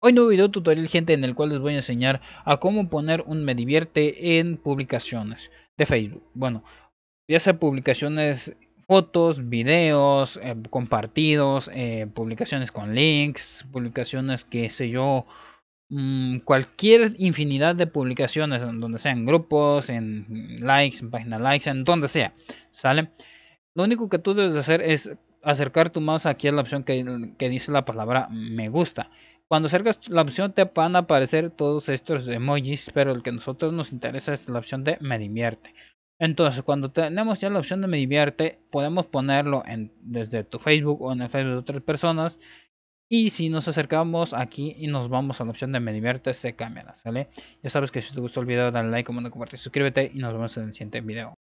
Hoy nuevo video tutorial gente en el cual les voy a enseñar a cómo poner un me divierte en publicaciones de Facebook. Bueno, ya sea publicaciones, fotos, videos, eh, compartidos, eh, publicaciones con links, publicaciones que sé yo, mm, cualquier infinidad de publicaciones, donde sean grupos, en likes, en página likes, en donde sea, ¿sale? Lo único que tú debes hacer es acercar tu mouse aquí a la opción que dice la palabra me gusta cuando acercas la opción te van a aparecer todos estos emojis, pero el que a nosotros nos interesa es la opción de me divierte. Entonces, cuando tenemos ya la opción de me divierte, podemos ponerlo en, desde tu Facebook o en el Facebook de otras personas. Y si nos acercamos aquí y nos vamos a la opción de me divierte, se cambia, ¿sale? Ya sabes que si te gustó el video, dale like, comenta, comparte, suscríbete y nos vemos en el siguiente video.